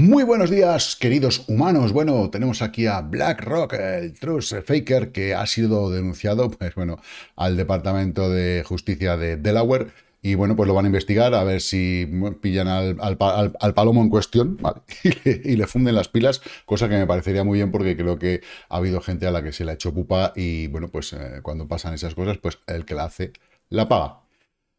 Muy buenos días, queridos humanos. Bueno, tenemos aquí a BlackRock, el Trust Faker, que ha sido denunciado, pues bueno, al Departamento de Justicia de Delaware. Y bueno, pues lo van a investigar a ver si pillan al, palomo en cuestión y, le, funden las pilas, cosa que me parecería muy bien porque creo que ha habido gente a la que se le ha hecho pupa y bueno, pues eh, cuando pasan esas cosas, pues el que la hace la paga.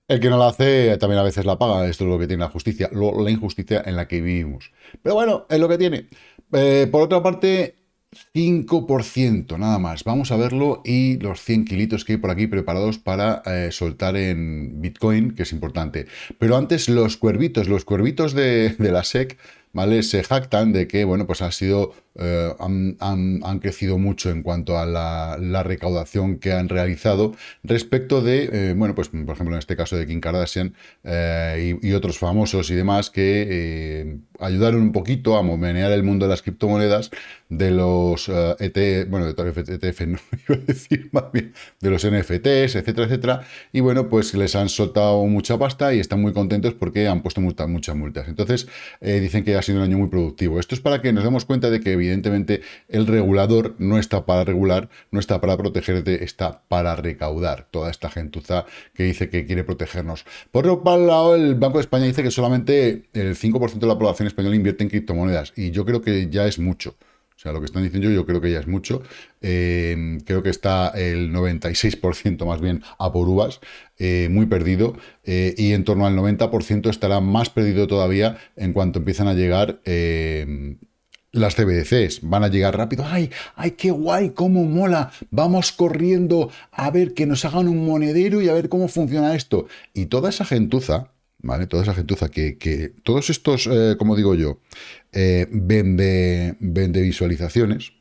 El que no la hace eh, también a veces la paga. Esto es lo que tiene la justicia, la injusticia en la que vivimos. Pero bueno, es lo que tiene. Eh, por otra parte, 5% nada más. Vamos a verlo y los 100 kilitos que hay por aquí preparados para eh, soltar en Bitcoin, que es importante. Pero antes los cuervitos, los cuervitos de, la SEC, ¿vale? Se jactan de que, bueno, pues ha sido eh, han, crecido mucho en cuanto a la, recaudación que han realizado respecto de, eh, bueno, pues por ejemplo en este caso de Kim Kardashian eh, y, otros famosos y demás que ayudaron un poquito a momenear el mundo de las criptomonedas de los ETF, e bueno, de e no iba a decir más bien, de los NFTs, etcétera, etcétera. Y bueno, pues les han soltado mucha pasta y están muy contentos porque han puesto muchas multas. Entonces, dicen que ha sido un año muy productivo. Esto es para que nos demos cuenta de que evidentemente el regulador no está para regular, no está para protegerte, está para recaudar. Toda esta gentuza que dice que quiere protegernos. Por otro lado, el Banco de España dice que solamente el 5% de la población española invierte en criptomonedas y yo creo que ya es mucho. O sea, lo que están diciendo yo, yo creo que ya es mucho. Em, creo que está el 96% más bien a por uvas, eh, muy perdido. Eh, y en torno al 90% estará más perdido todavía en cuanto empiezan a llegar em, las CBDCs van a llegar rápido. ¡Ay, ay, qué guay! ¡Cómo mola! Vamos corriendo a ver que nos hagan un monedero y a ver cómo funciona esto. Y toda esa gentuza, ¿vale? Toda esa gentuza que, todos estos, eh, como digo yo, eh, vende, vende visualizaciones,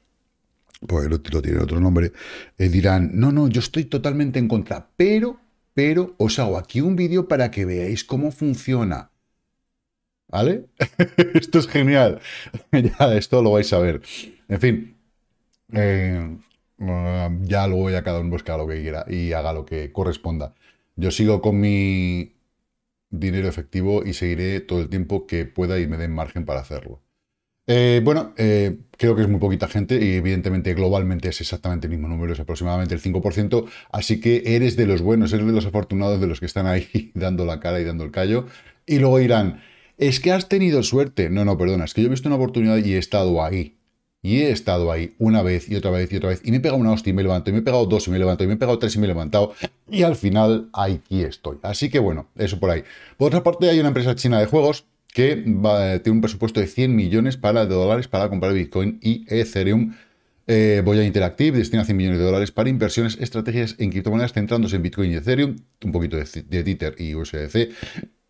pues lo, tiene otro nombre, eh, dirán, no, no, yo estoy totalmente en contra, pero, pero os hago aquí un vídeo para que veáis cómo funciona. ¿Vale? esto es genial. ya, esto lo vais a ver. En fin. Eh, mm, ya luego ya cada uno busca pues lo que quiera y haga lo que corresponda. Yo sigo con mi dinero efectivo y seguiré todo el tiempo que pueda y me den margen para hacerlo. Eh, bueno, eh, creo que es muy poquita gente y evidentemente globalmente es exactamente el mismo número, es aproximadamente el 5%, así que eres de los buenos, eres de los afortunados, de los que están ahí dando la cara y dando el callo. Y luego irán, es que has tenido suerte. No, no, perdona, es que yo he visto una oportunidad y he estado ahí. Y he estado ahí una vez y otra vez y otra vez. Y me he pegado una hostia y me levanto. Y me he pegado dos y me levanto. Y me he pegado tres y me he levantado. Y al final aquí estoy. Así que bueno, eso por ahí. Por otra parte, hay una empresa china de juegos que eh, tiene un presupuesto de 100 millones para, de dólares para comprar Bitcoin y Ethereum. Eh, Voy a Interactive destina 100 millones de dólares para inversiones, estrategias en criptomonedas centrándose en Bitcoin y Ethereum, un poquito de, de Tether y USDC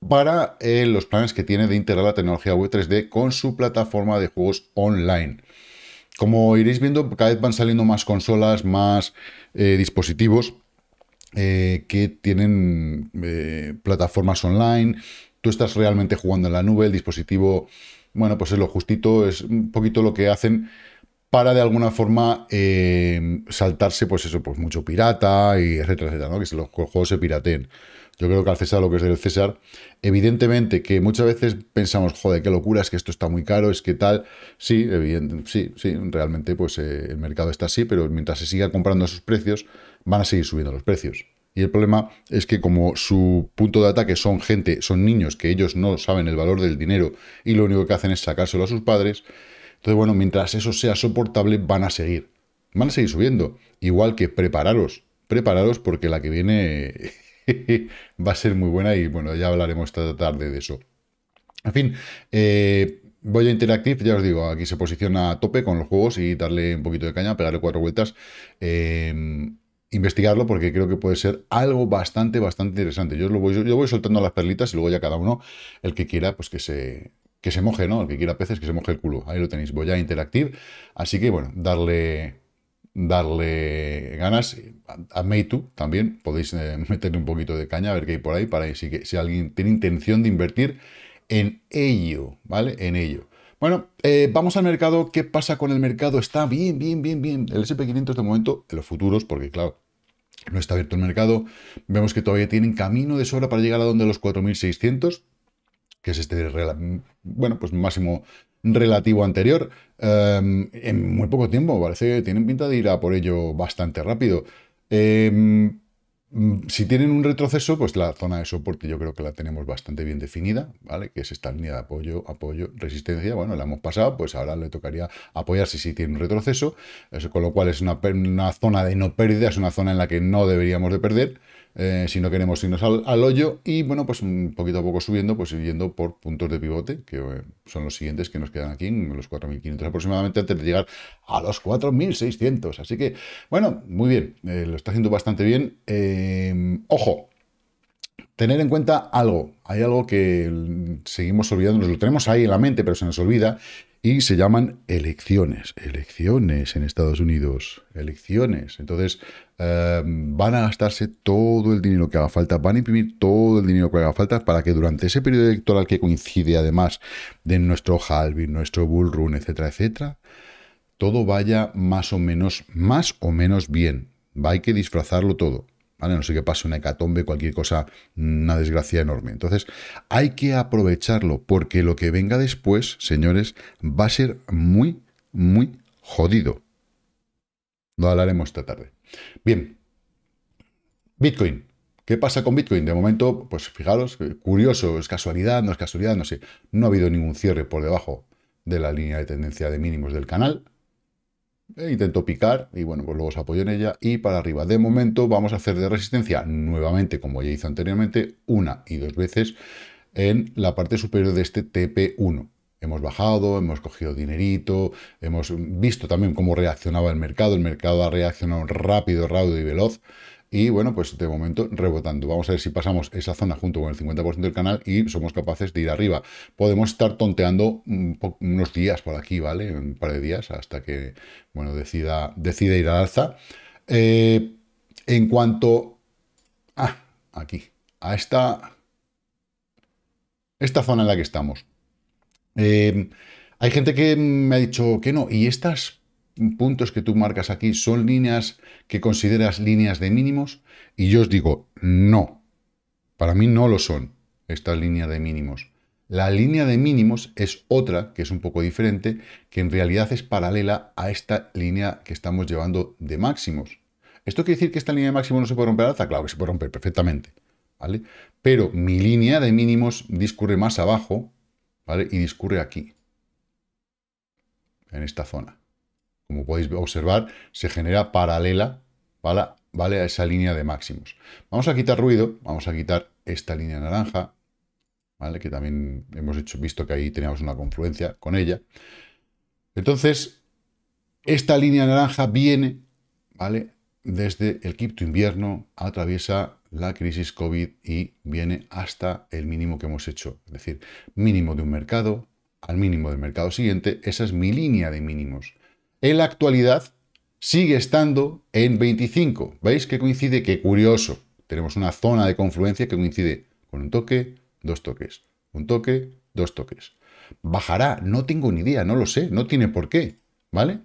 para eh, los planes que tiene de integrar la tecnología Web 3D con su plataforma de juegos online. Como iréis viendo, cada vez van saliendo más consolas, más eh, dispositivos eh, que tienen plataformas online. Tú estás realmente jugando en la nube, el dispositivo, bueno, pues es lo justito, es un poquito lo que hacen para de alguna forma eh, saltarse, pues eso, pues mucho pirata y etcétera, etcétera, ¿no? Que los juegos se pirateen. Yo creo que al César lo que es del César, evidentemente que muchas veces pensamos, joder, qué locura, es que esto está muy caro, es que tal. Sí, sí, sí, realmente pues eh, el mercado está así, pero mientras se siga comprando a esos precios, van a seguir subiendo los precios. Y el problema es que como su punto de ataque son gente, son niños que ellos no saben el valor del dinero y lo único que hacen es sacárselo a sus padres, entonces, bueno, mientras eso sea soportable, van a seguir. Van a seguir subiendo. Igual que prepararos. Prepararos porque la que viene va a ser muy buena y bueno, ya hablaremos esta tarde de eso. En fin, eh, voy a Interactive, ya os digo, aquí se posiciona a tope con los juegos y darle un poquito de caña, pegarle cuatro vueltas. Em, investigarlo porque creo que puede ser algo bastante, bastante interesante. Yo, lo voy, yo voy soltando las perlitas y luego ya cada uno, el que quiera, pues que se, que se moje, ¿no? El que quiera peces, que se moje el culo. Ahí lo tenéis, Voy a Interactive. Así que, bueno, darle darle ganas. A Meitu también podéis eh, meterle un poquito de caña, a ver qué hay por ahí, para si, si alguien tiene intención de invertir en ello, ¿vale? En ello. Bueno, eh, vamos al mercado. ¿Qué pasa con el mercado? Está bien, bien, bien, bien. El SP500 este momento, en los futuros, porque claro, no está abierto el mercado. Vemos que todavía tienen camino de sobra para llegar a donde los 4600 que es este, bueno, pues máximo relativo anterior. Em, en muy poco tiempo, parece que tienen pinta de ir a por ello bastante rápido. Em, si tienen un retroceso, pues la zona de soporte yo creo que la tenemos bastante bien definida, ¿vale? Que es esta línea de apoyo, apoyo, resistencia. Bueno, la hemos pasado, pues ahora le tocaría apoyarse si tiene un retroceso, con lo cual es una, una, zona de no pérdida, es una zona en la que no deberíamos de perder. Eh, si no queremos irnos al, hoyo, y bueno, pues un mm, poquito a poco subiendo, pues yendo por puntos de pivote, que eh, son los siguientes que nos quedan aquí, en los 4.500 aproximadamente, antes de llegar a los 4.600. Así que, bueno, muy bien, eh, lo está haciendo bastante bien. Em, ojo, tener en cuenta algo. Hay algo que mm, seguimos nos lo tenemos ahí en la mente, pero se nos olvida, y se llaman elecciones. Elecciones en Estados Unidos. Elecciones. Entonces, eh, van a gastarse todo el dinero que haga falta, van a imprimir todo el dinero que haga falta para que durante ese periodo electoral que coincide además de nuestro halving, nuestro bull run, etcétera, etcétera, todo vaya más o menos, más o menos bien. Va, hay que disfrazarlo todo. No sé qué pasa, una hecatombe, cualquier cosa, una desgracia enorme. Entonces, hay que aprovecharlo porque lo que venga después, señores, va a ser muy, muy jodido. Lo hablaremos esta tarde. Bien. Bitcoin. ¿Qué pasa con Bitcoin? De momento, pues fijaros, eh, curioso, es casualidad, no es casualidad, no sé. No ha habido ningún cierre por debajo de la línea de tendencia de mínimos del canal. E intento picar y bueno, pues luego se apoyó en ella y para arriba. De momento vamos a hacer de resistencia nuevamente, como ya hizo anteriormente, una y dos veces en la parte superior de este TP1. Hemos bajado, hemos cogido dinerito, hemos visto también cómo reaccionaba el mercado. El mercado ha reaccionado rápido, rápido y veloz y bueno, pues de momento rebotando. Vamos a ver si pasamos esa zona junto con el 50% del canal y somos capaces de ir arriba. Podemos estar tonteando unos días por aquí, ¿vale? Un par de días hasta que, bueno, decida, ir al alza. Eh, en cuanto... Ah, aquí. A esta... Esta zona en la que estamos. Eh, hay gente que me ha dicho que no. ¿Y estas puntos que tú marcas aquí son líneas que consideras líneas de mínimos? Y yo os digo, no. Para mí no lo son, esta línea de mínimos. La línea de mínimos es otra, que es un poco diferente, que en realidad es paralela a esta línea que estamos llevando de máximos. ¿Esto quiere decir que esta línea de máximos no se puede romper Claro que se puede romper perfectamente. ¿vale? Pero mi línea de mínimos discurre más abajo ¿vale? y discurre aquí, en esta zona como podéis observar, se genera paralela ¿vale? ¿vale? a esa línea de máximos. Vamos a quitar ruido, vamos a quitar esta línea naranja, ¿vale? que también hemos hecho, visto que ahí teníamos una confluencia con ella. Entonces, esta línea naranja viene ¿vale? desde el quinto invierno, atraviesa la crisis COVID y viene hasta el mínimo que hemos hecho, es decir, mínimo de un mercado al mínimo del mercado siguiente, esa es mi línea de mínimos en la actualidad sigue estando en 25. ¿Veis que coincide? Qué curioso. Tenemos una zona de confluencia que coincide con un toque, dos toques, un toque, dos toques. ¿Bajará? No tengo ni idea, no lo sé, no tiene por qué, ¿vale?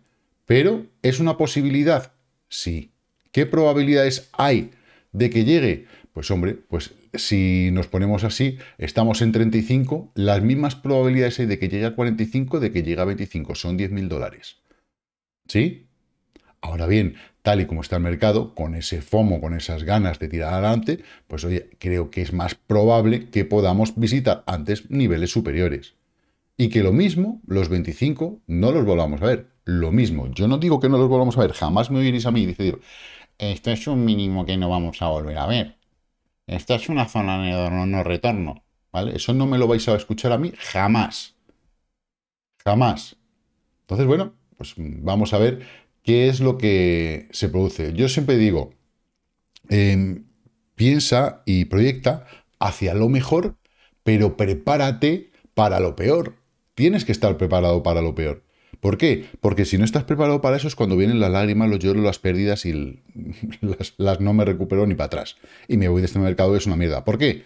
Pero es una posibilidad, sí. ¿Qué probabilidades hay de que llegue? Pues hombre, pues si nos ponemos así, estamos en 35, las mismas probabilidades hay de que llegue a 45, de que llegue a 25, son 10.000 dólares. ¿Sí? Ahora bien, tal y como está el mercado, con ese FOMO, con esas ganas de tirar adelante, pues oye, creo que es más probable que podamos visitar antes niveles superiores. Y que lo mismo, los 25, no los volvamos a ver. Lo mismo, yo no digo que no los volvamos a ver, jamás me oiréis a mí y decir, esto es un mínimo que no vamos a volver a ver. Esta es una zona de no retorno, ¿vale? Eso no me lo vais a escuchar a mí jamás. Jamás. Entonces, bueno, pues vamos a ver qué es lo que se produce. Yo siempre digo, em, piensa y proyecta hacia lo mejor, pero prepárate para lo peor. Tienes que estar preparado para lo peor. ¿Por qué? Porque si no estás preparado para eso es cuando vienen las lágrimas, los lloros, las pérdidas y las, no me recupero ni para atrás. Y me voy de este mercado, es una mierda. ¿Por qué?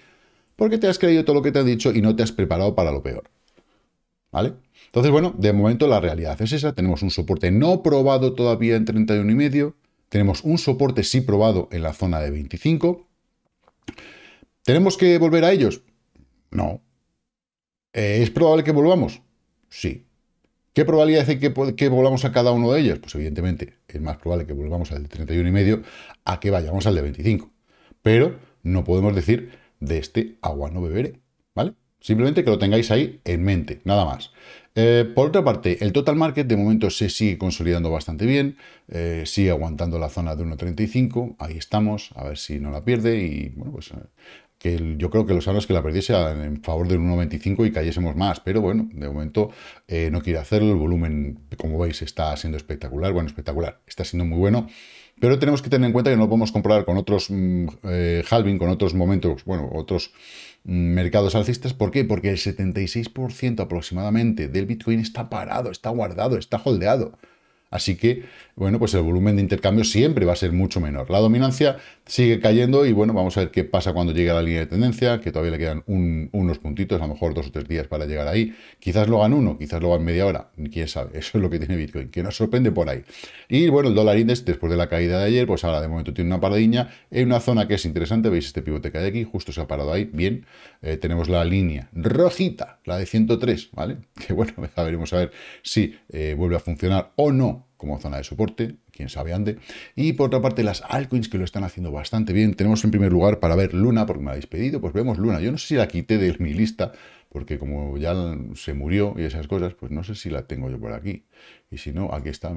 Porque te has creído todo lo que te han dicho y no te has preparado para lo peor. ¿Vale? Entonces, bueno, de momento la realidad es esa. Tenemos un soporte no probado todavía en 31,5. Tenemos un soporte sí probado en la zona de 25. ¿Tenemos que volver a ellos? No. Eh, ¿Es probable que volvamos? Sí. ¿Qué probabilidad hay que, volvamos a cada uno de ellos? Pues evidentemente es más probable que volvamos al de 31,5 a que vayamos al de 25. Pero no podemos decir de este agua no beberé, ¿vale? Simplemente que lo tengáis ahí en mente, nada más. Eh, por otra parte, el total market de momento se sigue consolidando bastante bien, eh, sigue aguantando la zona de 1.35, ahí estamos, a ver si no la pierde y bueno, pues eh, que yo creo que los años que la perdiese en favor del 1.25 y cayésemos más, pero bueno, de momento no quiere hacerlo, el volumen, como veis, está siendo espectacular, bueno, espectacular, está siendo muy bueno. Pero tenemos que tener en cuenta que no podemos comparar con otros mm, eh, halving, con otros momentos, bueno, otros mm, mercados alcistas. ¿Por qué? Porque el 76% aproximadamente del Bitcoin está parado, está guardado, está holdeado. Así que, bueno, pues el volumen de intercambio siempre va a ser mucho menor. La dominancia sigue cayendo y, bueno, vamos a ver qué pasa cuando llegue a la línea de tendencia, que todavía le quedan unos puntitos, a lo mejor dos o tres días para llegar ahí. Quizás lo hagan uno, quizás lo hagan media hora, quién sabe. Eso es lo que tiene Bitcoin, que nos sorprende por ahí. Y, bueno, el dólar index, después de la caída de ayer, pues ahora de momento tiene una paradiña en una zona que es interesante. Veis este pivote que hay aquí, justo se ha parado ahí, bien. Eh, tenemos la línea rojita, la de 103, ¿vale? Que bueno, ya veremos a ver si eh, vuelve a funcionar o no como zona de soporte, quién sabe ande. Y por otra parte, las altcoins que lo están haciendo bastante bien. Tenemos en primer lugar para ver Luna, porque me la habéis pedido, pues vemos Luna. Yo no sé si la quité de mi lista, porque como ya se murió y esas cosas, pues no sé si la tengo yo por aquí. Y si no, aquí está,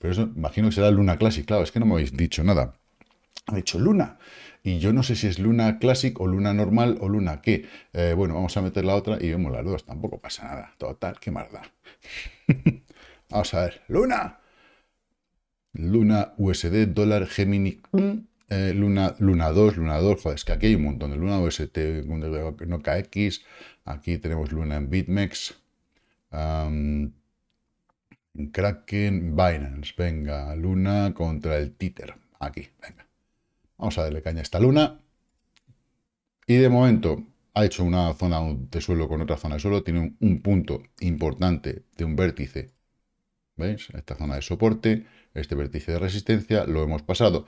Pero eso imagino que será Luna Classic, claro, es que no me habéis dicho nada. Ha dicho Luna, y yo no sé si es Luna clásica o Luna normal o Luna qué. Eh, bueno, vamos a meter la otra y vemos las dos. Tampoco pasa nada. Total, qué marda vamos a ver. Luna. Luna USD, dólar Gemini. Eh, Luna, Luna 2, Luna 2, joder, es que aquí hay un montón de Luna UST, no KX, aquí tenemos Luna en BitMEX, Kraken, Binance, venga, Luna contra el Títer, aquí, venga. Vamos a darle caña a esta luna. Y de momento ha hecho una zona de suelo con otra zona de suelo. Tiene un, punto importante de un vértice. ¿Veis? Esta zona de soporte, este vértice de resistencia, lo hemos pasado.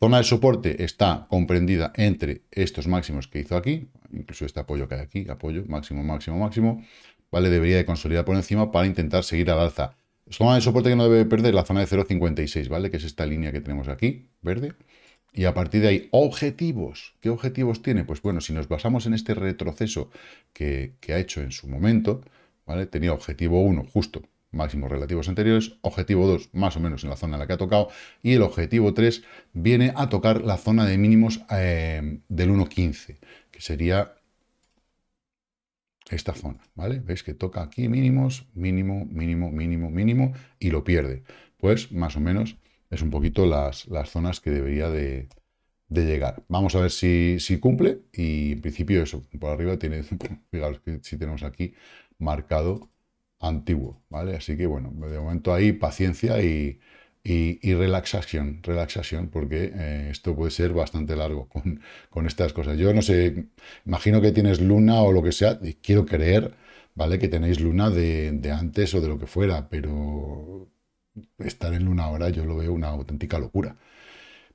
Zona de soporte está comprendida entre estos máximos que hizo aquí, incluso este apoyo que hay aquí, apoyo, máximo, máximo, máximo, ¿vale? Debería de consolidar por encima para intentar seguir al alza. Zona de soporte que no debe perder, la zona de 0.56, ¿vale? Que es esta línea que tenemos aquí, verde. Y a partir de ahí, objetivos. ¿Qué objetivos tiene? Pues bueno, si nos basamos en este retroceso que, ha hecho en su momento, ¿vale? Tenía objetivo 1 justo máximos relativos anteriores, objetivo 2 más o menos en la zona en la que ha tocado y el objetivo 3 viene a tocar la zona de mínimos eh, del 1.15, que sería esta zona, ¿vale? ¿Veis que toca aquí mínimos, mínimo, mínimo, mínimo, mínimo y lo pierde? Pues más o menos es un poquito las, las zonas que debería de, llegar. Vamos a ver si, cumple y en principio eso, por arriba tiene, fijaros que si tenemos aquí marcado antiguo, ¿vale? Así que bueno, de momento ahí paciencia y, y, relaxación, relaxación, porque eh, esto puede ser bastante largo con, estas cosas. Yo no sé, imagino que tienes luna o lo que sea, y quiero creer, ¿vale? Que tenéis luna de, de antes o de lo que fuera, pero estar en luna ahora yo lo veo una auténtica locura.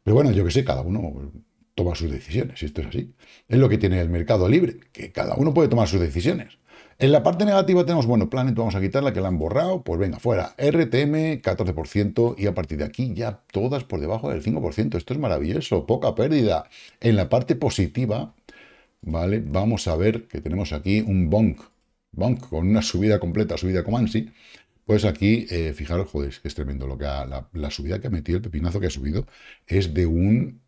Pero bueno, yo que sé, cada uno toma sus decisiones, y esto es así. Es lo que tiene el mercado libre, que cada uno puede tomar sus decisiones. En la parte negativa tenemos, bueno, Planet, vamos a quitar la que la han borrado, pues venga, fuera, RTM 14% y a partir de aquí ya todas por debajo del 5%, esto es maravilloso, poca pérdida. En la parte positiva, ¿vale? Vamos a ver que tenemos aquí un bonk, bonk con una subida completa, subida como ANSI, pues aquí, eh, fijaros, joder, es que es tremendo lo que la, subida que ha metido, el pepinazo que ha subido, es de un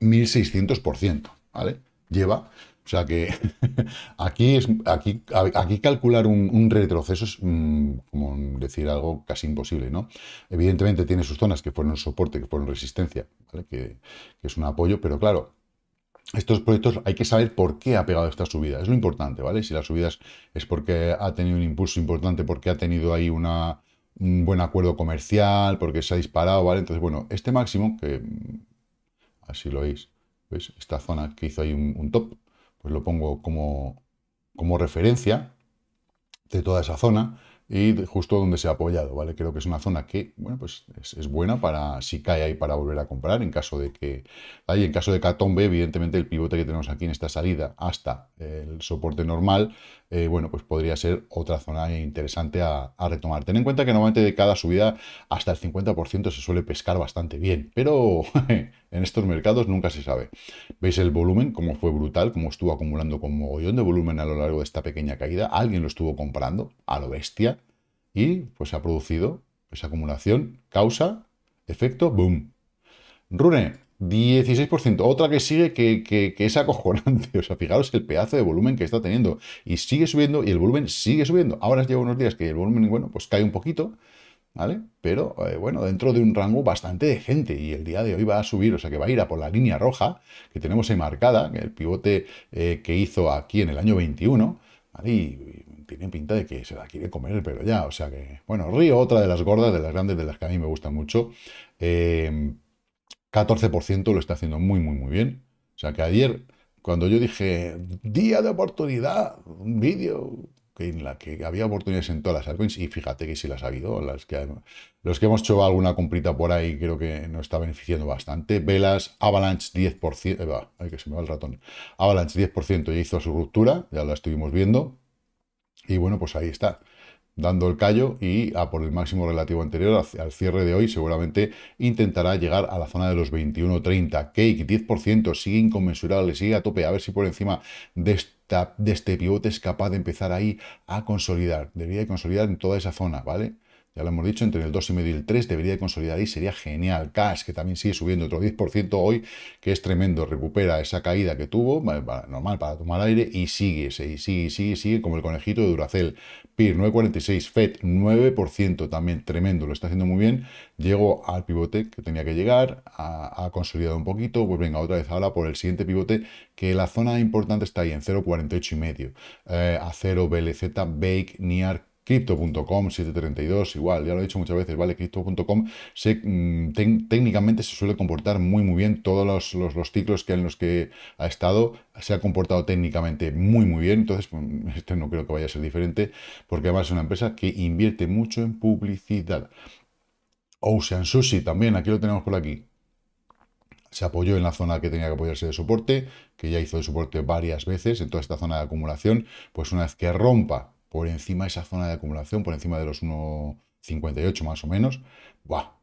1600%, ¿vale? Lleva, o sea que aquí, es, aquí, aquí calcular un, retroceso es mm, como decir algo casi imposible, ¿no? Evidentemente tiene sus zonas que fueron soporte, que fueron resistencia, ¿vale? que es un apoyo, pero claro, estos proyectos hay que saber por qué ha pegado esta subida. Es lo importante, ¿vale? Si la subida es, porque ha tenido un impulso importante, porque ha tenido ahí una, un buen acuerdo comercial, porque se ha disparado, ¿vale? Entonces, bueno, este máximo, que mm, así lo veis, Esta zona que hizo ahí un, top, pues lo pongo como, como referencia de toda esa zona y justo donde se ha apoyado, ¿vale? Creo que es una zona que, bueno, pues es, buena para, si cae ahí, para volver a comprar, en caso de que, ahí, en caso de catombe, evidentemente el pivote que tenemos aquí en esta salida hasta el soporte normal, eh, bueno, pues podría ser otra zona interesante a, retomar. Ten en cuenta que normalmente de cada subida hasta el 50% se suele pescar bastante bien, pero en estos mercados nunca se sabe. ¿Veis el volumen? Como fue brutal, como estuvo acumulando con mogollón de volumen a lo largo de esta pequeña caída. Alguien lo estuvo comprando, a lo bestia y pues se ha producido esa acumulación, causa, efecto, boom. Rune, 16%. Otra que sigue que, que, es acojonante. O sea, fijaros el pedazo de volumen que está teniendo. Y sigue subiendo y el volumen sigue subiendo. Ahora lleva unos días que el volumen, bueno, pues cae un poquito, ¿vale? Pero, eh, bueno, dentro de un rango bastante decente. Y el día de hoy va a subir, o sea, que va a ir a por la línea roja que tenemos ahí marcada, el pivote eh, que hizo aquí en el año 21, ¿vale? tiene pinta de que se la quiere comer, pero ya, o sea que... Bueno, Río, otra de las gordas, de las grandes, de las que a mí me gustan mucho. 14% em, lo está haciendo muy, muy, muy bien. O sea que ayer, cuando yo dije, día de oportunidad, un vídeo en la que había oportunidades en todas las altcoins, y fíjate que sí las ha habido, las que, los que hemos hecho alguna comprita por ahí creo que nos está beneficiando bastante. Velas, Avalanche 10%, eh, ay, que se me va el ratón, Avalanche 10% ya hizo su ruptura, ya la estuvimos viendo, y bueno, pues ahí está dando el callo y a por el máximo relativo anterior al cierre de hoy seguramente intentará llegar a la zona de los 21.30. Cake 10% sigue inconmensurable, sigue a tope, a ver si por encima de, esta, de este pivote es capaz de empezar ahí a consolidar. Debería consolidar en toda esa zona, ¿vale? ya lo hemos dicho, entre el 2,5 y el 3 debería consolidar y sería genial. Cash, que también sigue subiendo otro 10% hoy, que es tremendo, recupera esa caída que tuvo, normal para tomar aire, y sigue, y sigue, sigue, sigue como el conejito de Duracel. PIR 9,46, FED 9%, también tremendo, lo está haciendo muy bien. Llegó al pivote que tenía que llegar, ha, consolidado un poquito, pues venga, otra vez ahora por el siguiente pivote, que la zona importante está ahí, en 0,48 y medio. Eh, BLZ, Bake, NIAR, Crypto.com 732, igual, ya lo he dicho muchas veces, ¿vale? Crypto.com mm, técnicamente se suele comportar muy, muy bien. Todos los, ciclos que en los que ha estado se ha comportado técnicamente muy, muy bien. Entonces, este no creo que vaya a ser diferente, porque además es una empresa que invierte mucho en publicidad. Ocean Sushi también, aquí lo tenemos por aquí. Se apoyó en la zona que tenía que apoyarse de soporte, que ya hizo de soporte varias veces, en toda esta zona de acumulación. Pues una vez que rompa por encima de esa zona de acumulación, por encima de los 1,58 más o menos, ¡buah!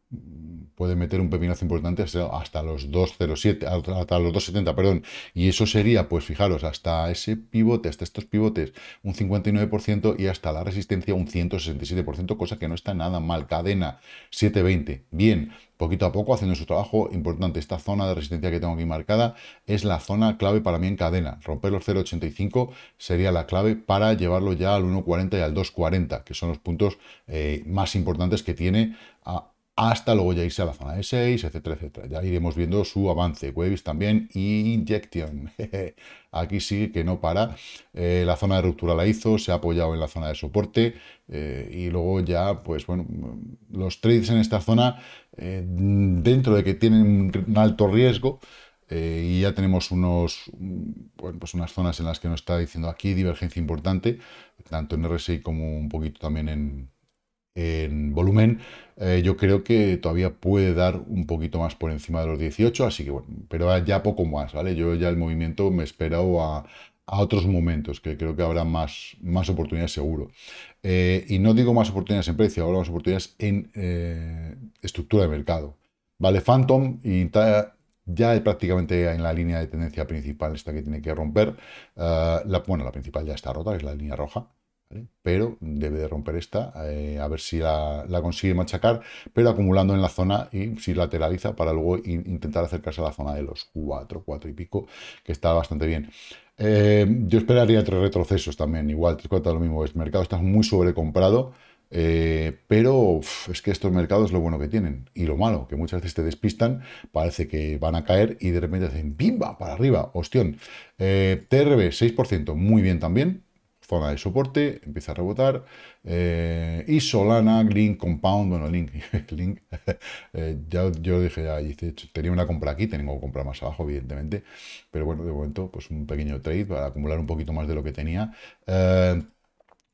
puede meter un pepinazo importante hasta los 2.07, hasta los 2.70, perdón. Y eso sería, pues fijaros, hasta ese pivote, hasta estos pivotes, un 59% y hasta la resistencia un 167%, cosa que no está nada mal. Cadena 7.20, bien, poquito a poco haciendo su trabajo importante. Esta zona de resistencia que tengo aquí marcada es la zona clave para mí en cadena. Romper los 0.85 sería la clave para llevarlo ya al 1.40 y al 2.40, que son los puntos eh, más importantes que tiene a hasta luego ya irse a la zona de 6, etcétera, etcétera. Ya iremos viendo su avance. Waves también, Injection. Aquí sí que no para. Eh, la zona de ruptura la hizo, se ha apoyado en la zona de soporte eh, y luego ya, pues bueno, los trades en esta zona, eh, dentro de que tienen un alto riesgo, y ya tenemos unos, pues unas zonas en las que nos está diciendo aquí divergencia importante, tanto en RSI como un poquito también en, en volumen, eh, yo creo que todavía puede dar un poquito más por encima de los 18, así que bueno, pero ya poco más, ¿vale? Yo ya el movimiento me he esperado a, otros momentos, que creo que habrá más, más oportunidades seguro. Eh, y no digo más oportunidades en precio, ahora más oportunidades en eh, estructura de mercado. Vale, Phantom y ya prácticamente en la línea de tendencia principal, esta que tiene que romper. bueno, la principal ya está rota, que es la línea roja. Pero debe de romper esta, eh, a ver si la, consigue machacar, pero acumulando en la zona y si lateraliza para luego intentar acercarse a la zona de los 4, 4 y pico, que está bastante bien. Eh, yo esperaría tres retrocesos también, igual, tres cuartas lo mismo. El mercado está muy sobrecomprado. Eh, pero es que estos mercados lo bueno que tienen y lo malo, que muchas veces te despistan, parece que van a caer y de repente hacen ¡bimba! para arriba, ostión. TRB 6%, muy bien también, zona de soporte, empieza a rebotar. Eh, y Solana, green Compound, bueno, Link, Link eh, ya yo dije, ah, ya este tenía una compra aquí, tengo compra más abajo, evidentemente, pero bueno, de momento, pues un pequeño trade para acumular un poquito más de lo que tenía. Eh,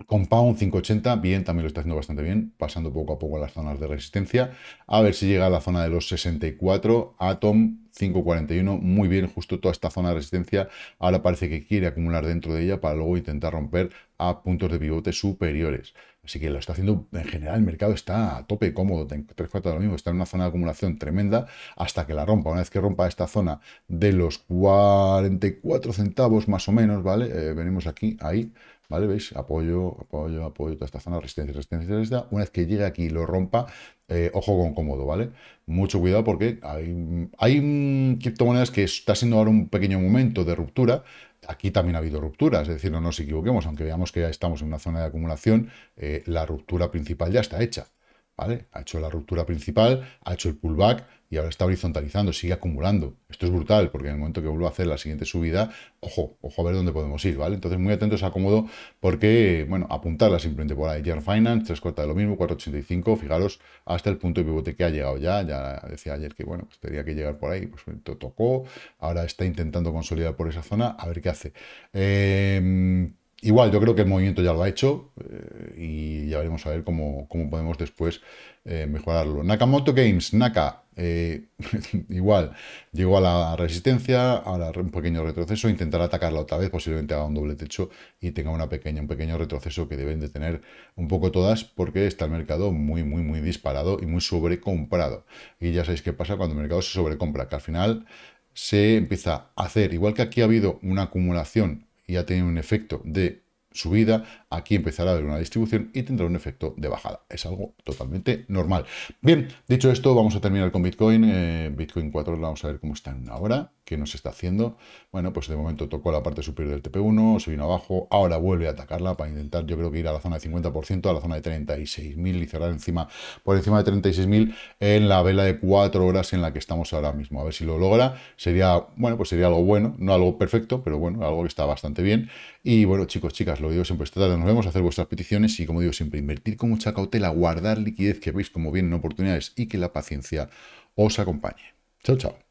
Compound 580, bien, también lo está haciendo bastante bien, pasando poco a poco a las zonas de resistencia. A ver si llega a la zona de los 64. Atom 541, muy bien, justo toda esta zona de resistencia. Ahora parece que quiere acumular dentro de ella para luego intentar romper a puntos de pivote superiores. Así que lo está haciendo en general, el mercado está a tope cómodo, 3 4 de lo mismo, está en una zona de acumulación tremenda hasta que la rompa. Una vez que rompa esta zona de los 44 centavos más o menos, ¿vale? Eh, venimos aquí, ahí ¿Vale? ¿Veis? Apoyo, apoyo, apoyo, toda esta zona, resistencia, resistencia, resistencia. Una vez que llegue aquí y lo rompa, eh, ojo con cómodo, ¿vale? Mucho cuidado porque hay, hay criptomonedas que está siendo ahora un pequeño momento de ruptura, aquí también ha habido rupturas, es decir, no nos equivoquemos, aunque veamos que ya estamos en una zona de acumulación, eh, la ruptura principal ya está hecha. Ha hecho la ruptura principal, ha hecho el pullback y ahora está horizontalizando, sigue acumulando. Esto es brutal, porque en el momento que vuelva a hacer la siguiente subida, ojo, ojo a ver dónde podemos ir, ¿vale? Entonces, muy atentos a porque, bueno, apuntarla simplemente por ahí. year Finance, tres cuartas de lo mismo, 485, fijaros, hasta el punto de pivote que ha llegado ya. Ya decía ayer que, bueno, pues tenía que llegar por ahí, pues tocó, ahora está intentando consolidar por esa zona, a ver qué hace. Eh, Igual, yo creo que el movimiento ya lo ha hecho eh, y ya veremos a ver cómo, podemos después eh, mejorarlo. Nakamoto Games, Naka, eh, igual, llegó a la resistencia, ahora un pequeño retroceso, intentará atacarla otra vez, posiblemente haga un doble techo y tenga una pequeña, un pequeño retroceso que deben de tener un poco todas porque está el mercado muy, muy, muy disparado y muy sobrecomprado. Y ya sabéis qué pasa cuando el mercado se sobrecompra, que al final se empieza a hacer, igual que aquí ha habido una acumulación y ha tenido un efecto de subida, aquí empezará a haber una distribución y tendrá un efecto de bajada. Es algo totalmente normal. Bien, dicho esto, vamos a terminar con Bitcoin. Eh, Bitcoin 4, vamos a ver cómo está en una hora, qué nos está haciendo. Bueno, pues de momento tocó la parte superior del TP1, se vino abajo, ahora vuelve a atacarla para intentar, yo creo que ir a la zona de 50%, a la zona de 36.000 y cerrar encima, por encima de 36.000 en la vela de 4 horas en la que estamos ahora mismo. A ver si lo logra. Sería, bueno, pues sería algo bueno, no algo perfecto, pero bueno, algo que está bastante bien. Y bueno, chicos, chicas, lo digo siempre, esta nos vemos, a hacer vuestras peticiones y como digo siempre, invertir con mucha cautela, guardar liquidez, que veis como vienen oportunidades y que la paciencia os acompañe. Chao, chao.